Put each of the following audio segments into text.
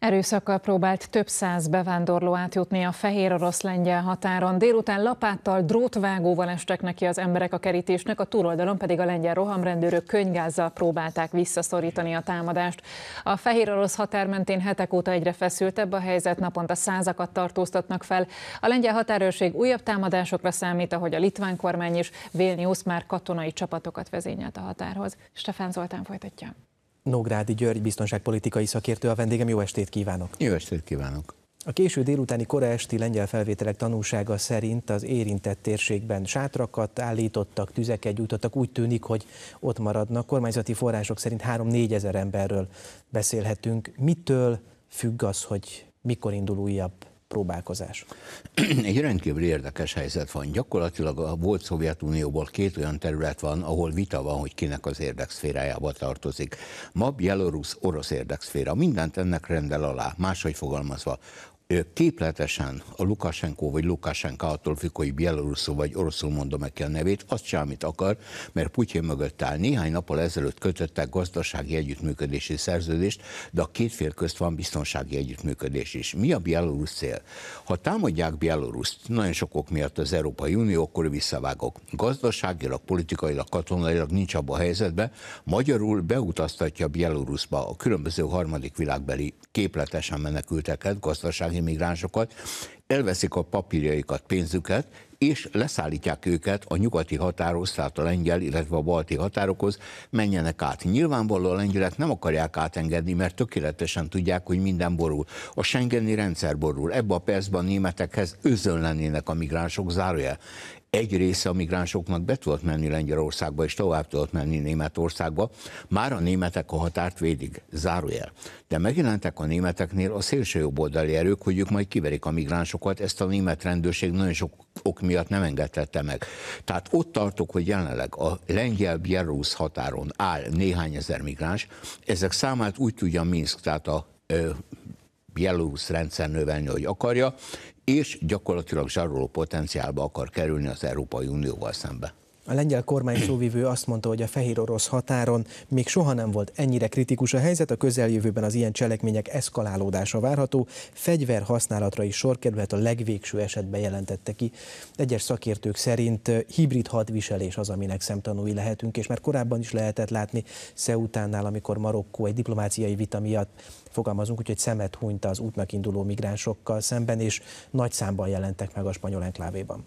Erőszakkal próbált több száz bevándorló átjutni a fehér orosz lengyel határon. Délután lapáttal, drótvágóval estek neki az emberek a kerítésnek, a túloldalon pedig a lengyel rohamrendőrök könygázzal próbálták visszaszorítani a támadást. A fehér orosz határ mentén hetek óta egyre feszültebb a helyzet, naponta százakat tartóztatnak fel. A lengyel határőrség újabb támadásokra számít, ahogy a litván kormány is. Vilnius már katonai csapatokat vezényelt a határhoz. Stefán Zoltán folytatja. Nógrádi György biztonságpolitikai szakértő a vendégem. Jó estét kívánok! Jó estét kívánok! A késő délutáni kora esti lengyel felvételek tanúsága szerint az érintett térségben sátrakat állítottak, tüzeket gyújtottak, úgy tűnik, hogy ott maradnak. Kormányzati források szerint 3-4 ezer emberről beszélhetünk. Mitől függ az, hogy mikor indul újabb próbálkozás? Egy rendkívül érdekes helyzet van. Gyakorlatilag a volt Szovjetunióból két olyan terület van, ahol vita van, hogy kinek az érdekszférájába tartozik. Ma Bielorusz orosz érdekszféra, mindent ennek rendel alá, máshogy fogalmazva képletesen a Lukashenko vagy Lukashenko attól függ, hogy bielorusszul vagy oroszul mondom meg a nevét, azt sem, amit akar, mert Putyin mögött áll. Néhány nappal ezelőtt kötöttek gazdasági együttműködési szerződést, de a két fél közt van biztonsági együttműködés is. Mi a bielorusz cél? Ha támadják Bieloruszt, nagyon sokok ok miatt az Európai Unió, akkor visszavágok. Gazdaságilag, politikailag, katonailag nincs abban a helyzetben, magyarul beutaztatja Bieloruszba a különböző harmadik világbeli képletesen menekülteket gazdasági immigránsokat, elveszik a papírjaikat, pénzüket, és leszállítják őket a nyugati határhoz, tehát a lengyel, illetve a balti határokhoz, menjenek át. Nyilvánvalóan a lengyelek nem akarják átengedni, mert tökéletesen tudják, hogy minden borul. A Schengeni rendszer borul. Ebben a percben a németekhez özön lennének a migránsok, zárója egy része a migránsoknak be tudott menni Lengyelországba, és tovább tudott menni Németországba. Már a németek a határt védik, zárójel. De megjelentek a németeknél a szélső oldali erők, hogy ők majd kiverik a migránsokat, ezt a német rendőrség nagyon sok ok miatt nem engedhette meg. Tehát ott tartok, hogy jelenleg a lengyel-bielorusz határon áll néhány ezer migráns, ezek számát úgy tudja Minsk, tehát a Belarus rendszer növelni, hogy akarja, és gyakorlatilag zsaroló potenciálba akar kerülni az Európai Unióval szembe. A lengyel kormány szóvivő azt mondta, hogy a fehér orosz határon még soha nem volt ennyire kritikus a helyzet, a közeljövőben az ilyen cselekmények eszkalálódása várható, fegyver használatra is sor kerülhet, a legvégső esetben jelentette ki. Egyes szakértők szerint hibrid hadviselés az, aminek szemtanúi lehetünk, és már korábban is lehetett látni Szeutánnál, amikor Marokkó egy diplomáciai vita miatt fogalmazunk, úgyhogy szemet hunyta az útnak induló migránsokkal szemben, és nagy számban jelentek meg a spanyol enklávéban.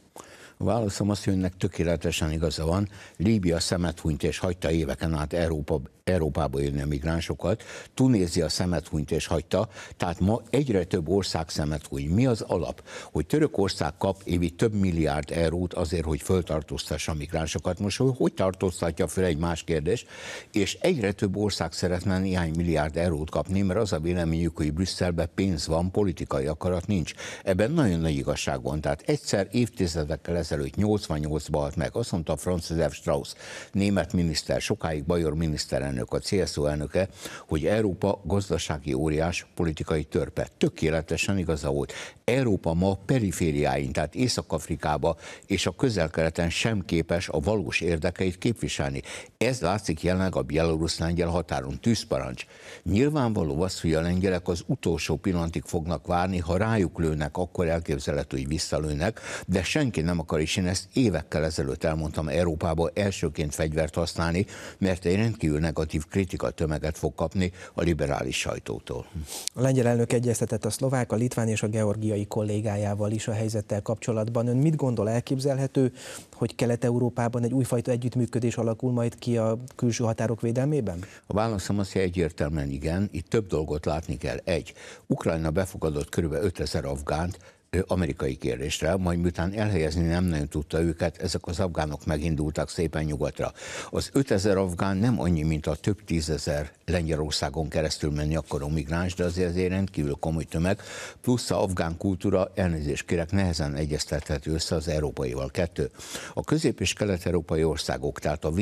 A válaszom az, hogy önnek tökéletesen igaza van. Líbia szemet hunyt és hagyta éveken át Európa Európába jönni a migránsokat. Tunézia szemet hunyt és hagyta, tehát ma egyre több ország szemet huny. Mi az alap? Hogy Törökország kap évi több milliárd eurót azért, hogy föltartóztassa a migránsokat. Most hogy, hogy tartóztatja föl egy más kérdés, és egyre több ország szeretne néhány milliárd eurót kapni, mert az a véleményük, hogy Brüsszelben pénz van, politikai akarat nincs. Ebben nagyon nagy igazság van. Tehát egyszer évtizedekkel ezelőtt 88-ban halt meg. Azt mondta Franz Josef Strauss, német miniszter, sokáig Bajor miniszter, elnök, a CSZO elnöke, hogy Európa gazdasági óriás politikai törpe. Tökéletesen igaza volt. Európa ma perifériáin, tehát Észak-Afrikába és a közel-keleten sem képes a valós érdekeit képviselni. Ez látszik jelenleg a bielorusz-lengyel határon, tűzparancs. Nyilvánvaló az, hogy a lengyelek az utolsó pillanatig fognak várni, ha rájuk lőnek, akkor elképzelhető, hogy visszalőnek, de senki nem akar, és én ezt évekkel ezelőtt elmondtam Európába elsőként fegyvert használni, mert egy rendkívül negatív kritika tömeget fog kapni a liberális sajtótól. A lengyel elnök egyeztetett a szlovák, a litván és a georgiai kollégájával is a helyzettel kapcsolatban. Ön mit gondol elképzelhető, hogy Kelet-Európában egy újfajta együttműködés alakul majd ki a külső határok védelmében? A válaszom az, hogy egyértelműen igen. Itt több dolgot látni kell. Egy, Ukrajna befogadott kb. 5000 afgánt, amerikai kérdésre, majd miután elhelyezni nem nagyon tudta őket, ezek az afgánok megindultak szépen nyugatra. Az 5000 afgán nem annyi, mint a több tízezer Lengyelországon keresztül menni akaró migráns, de azért azért rendkívül komoly tömeg, plusz a afgán kultúra, elnézést kérek, nehezen egyeztethető össze az európaival. Kettő. A közép- és kelet-európai országok, tehát a v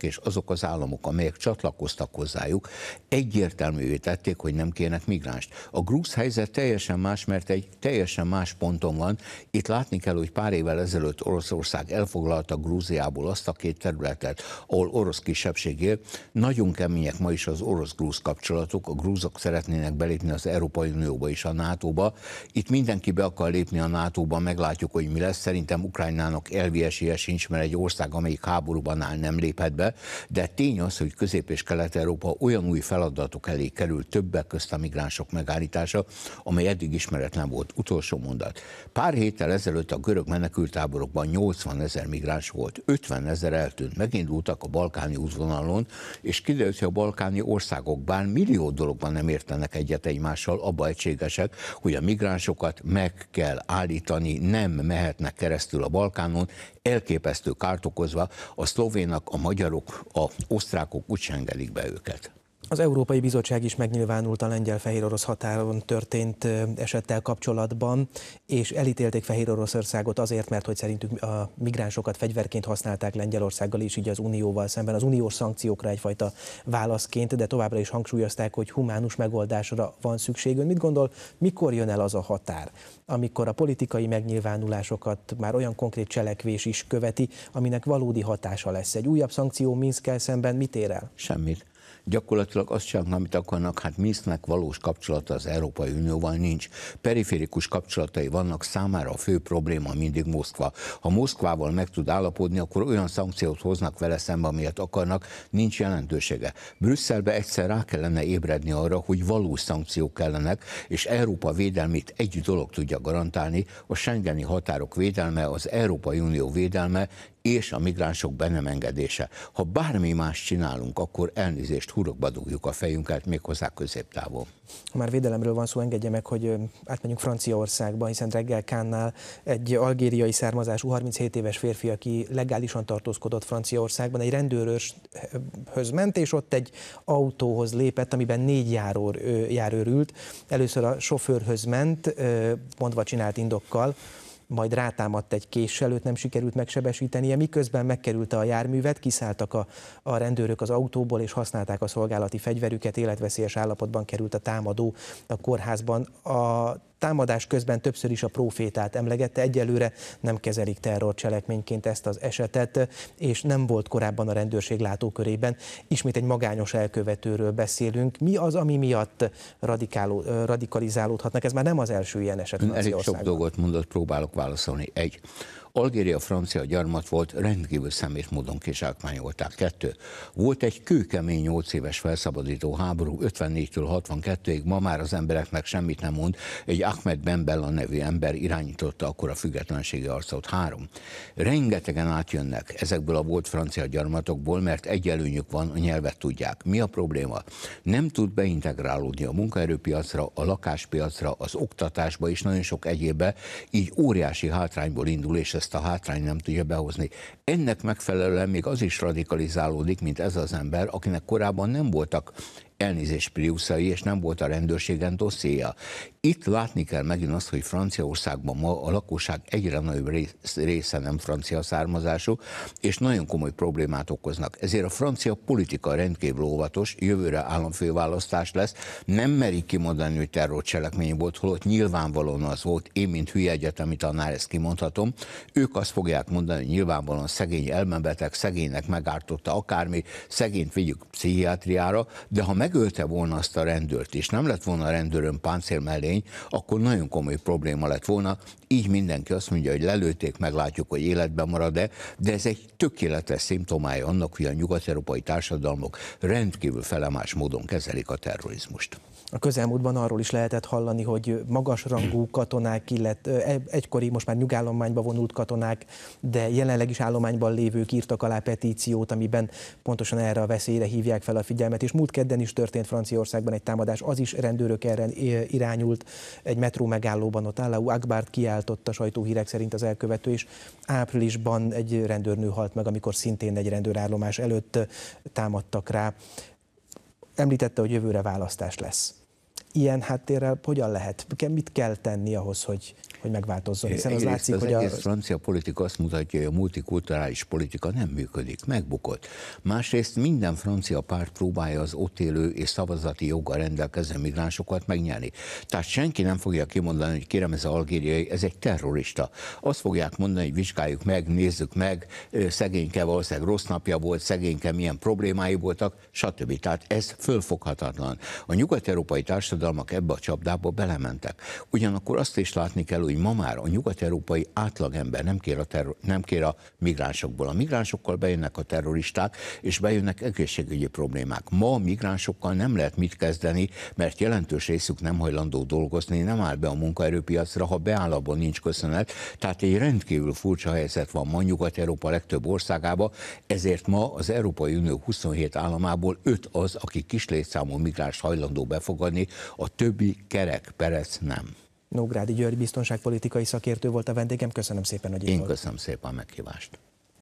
és azok az államok, amelyek csatlakoztak hozzájuk, egyértelművé tették, hogy nem kérnek migránst. A grúz helyzet teljesen más, mert egy teljesen más állásponton van. Itt látni kell, hogy pár évvel ezelőtt Oroszország elfoglalta Grúziából azt a két területet, ahol orosz kisebbség él. Nagyon kemények ma is az orosz-grúz kapcsolatok. A grúzok szeretnének belépni az Európai Unióba és a NATO-ba. Itt mindenki be akar lépni a NATO-ba, meglátjuk, hogy mi lesz. Szerintem Ukrajnának elvi esélye sincs, mert egy ország, amelyik háborúban áll, nem léphet be. De tény az, hogy Közép- és Kelet-Európa olyan új feladatok elé kerül, többek közt a migránsok megállítása, amely eddig ismeretlen volt. Utolsó mondat példát. Pár héttel ezelőtt a görög menekültáborokban 80 ezer migráns volt, 50 ezer eltűnt, megindultak a balkáni útvonalon, és kiderült, hogy a balkáni országok bár millió dologban nem értenek egyet egymással, abba egységesek, hogy a migránsokat meg kell állítani, nem mehetnek keresztül a Balkánon, elképesztő kárt okozva, a szlovénak, a magyarok, a osztrákok úgy sengelik be őket. Az Európai Bizottság is megnyilvánult a lengyel-fehér-orosz határon történt esettel kapcsolatban, és elítélték Fehér-Oroszországot azért, mert hogy szerintük a migránsokat fegyverként használták Lengyelországgal és így az Unióval szemben, az uniós szankciókra egyfajta válaszként, de továbbra is hangsúlyozták, hogy humánus megoldásra van szükség. Ön mit gondol, mikor jön el az a határ, amikor a politikai megnyilvánulásokat már olyan konkrét cselekvés is követi, aminek valódi hatása lesz? Egy újabb szankció Minszkel szemben mit ér el? Semmit gyakorlatilag azt csinálnak, amit akarnak, hát Minsknek valós kapcsolata az Európai Unióval nincs. Periférikus kapcsolatai vannak, számára a fő probléma mindig Moszkva. Ha Moszkvával meg tud állapodni, akkor olyan szankciót hoznak vele szembe, amilyet akarnak, nincs jelentősége. Brüsszelbe egyszer rá kellene ébredni arra, hogy valós szankciók kellenek, és Európa védelmét egy dolog tudja garantálni, a Schengeni határok védelme, az Európai Unió védelme, és a migránsok be nem engedése. Ha bármi más csinálunk, akkor elnézést hurokba dugjuk a fejünket, méghozzá középtávon. Ha már védelemről van szó, engedje meg, hogy átmenjünk Franciaországba, hiszen reggel Kánnál egy algériai származású 37 éves férfi, aki legálisan tartózkodott Franciaországban, egy rendőrhöz ment, és ott egy autóhoz lépett, amiben négy járór, járőr ült. Először a sofőrhöz ment, mondva csinált indokkal, majd rátámadt egy késsel, őt nem sikerült megsebesítenie, miközben megkerülte a járművet, kiszálltak a, a rendőrök az autóból, és használták a szolgálati fegyverüket, életveszélyes állapotban került a támadó a kórházban. A támadás közben többször is a profétát emlegette, egyelőre nem kezelik terrorcselekményként ezt az esetet, és nem volt korábban a rendőrség látókörében. Ismét egy magányos elkövetőről beszélünk. Mi az, ami miatt radikáló, radikalizálódhatnak? Ez már nem az első ilyen eset. Ön elég sok dolgot mondott, próbálok válaszolni. Egy, Algéria francia gyarmat volt, rendkívül szemét módon kizsákmányolták. Kettő. Volt egy kőkemény 8 éves felszabadító háború 54-től 62-ig, ma már az embereknek semmit nem mond. Egy Ahmed Ben Bella nevű ember irányította akkor a függetlenségi arcot. Három. Rengetegen átjönnek ezekből a volt francia gyarmatokból, mert egy előnyük van, a nyelvet tudják. Mi a probléma? Nem tud beintegrálódni a munkaerőpiacra, a lakáspiacra, az oktatásba és nagyon sok egyébe így óriási hátrányból indul, és a ezt a hátrányt nem tudja behozni. Ennek megfelelően még az is radikalizálódik, mint ez az ember, akinek korábban nem voltak elnézés Priuszai, és nem volt a rendőrségen dosszéja. Itt látni kell megint azt, hogy Franciaországban ma a lakosság egyre nagyobb része nem francia származású, és nagyon komoly problémát okoznak. Ezért a francia politika rendkívül óvatos, jövőre államfőválasztás lesz, nem merik kimondani, hogy terrorcselekmény volt, holott nyilvánvalóan az volt, én, mint hülye egyetemi tanár, ezt kimondhatom, ők azt fogják mondani, hogy nyilvánvalóan szegény elmebeteg, szegénynek megártotta akármi, szegényt vigyük pszichiátriára, de ha meg megölte volna azt a rendőrt, és nem lett volna a rendőrön páncélmellény, akkor nagyon komoly probléma lett volna. Így mindenki azt mondja, hogy lelőtték, meglátjuk, hogy életben marad-e, de ez egy tökéletes szimptomája annak, hogy a nyugat-európai társadalmak rendkívül felemás módon kezelik a terrorizmust. A közelmúltban arról is lehetett hallani, hogy magasrangú katonák, illetve egykori, most már nyugállományba vonult katonák, de jelenleg is állományban lévők írtak alá petíciót, amiben pontosan erre a veszélyre hívják fel a figyelmet, és múlt kedden is történt Franciaországban egy támadás, az is rendőrök erre irányult, egy metró megállóban ott Allahu Akbart kiáltott a sajtóhírek szerint az elkövető, és áprilisban egy rendőrnő halt meg, amikor szintén egy rendőrállomás előtt támadtak rá. Említette, hogy jövőre választás lesz ilyen háttérrel hogyan lehet, mit kell tenni ahhoz, hogy hogy megváltozzon? Hiszen az Egyrészt látszik, az hogy egész a... francia politika azt mutatja, hogy a multikulturális politika nem működik, megbukott. Másrészt minden francia párt próbálja az ott élő és szavazati joggal rendelkező migránsokat megnyerni. Tehát senki nem fogja kimondani, hogy kérem, ez az algériai, ez egy terrorista. Azt fogják mondani, hogy vizsgáljuk meg, nézzük meg, szegényke valószínűleg rossz napja volt, szegényke milyen problémái voltak, stb. Tehát ez fölfoghatatlan. A nyugat-európai társadalmak ebbe a csapdába belementek. Ugyanakkor azt is látni kell, hogy hogy ma már a nyugat-európai átlagember nem kér, a terror, nem kér a migránsokból. A migránsokkal bejönnek a terroristák, és bejönnek egészségügyi problémák. Ma a migránsokkal nem lehet mit kezdeni, mert jelentős részük nem hajlandó dolgozni, nem áll be a munkaerőpiacra, ha beáll, abban nincs köszönet. Tehát egy rendkívül furcsa helyzet van ma Nyugat-Európa legtöbb országába, ezért ma az Európai Unió 27 államából 5 az, aki kis létszámú migráns hajlandó befogadni, a többi kerek perec nem. Nógrádi György biztonságpolitikai szakértő volt a vendégem. Köszönöm szépen, hogy itt Én köszönöm szépen a meghívást.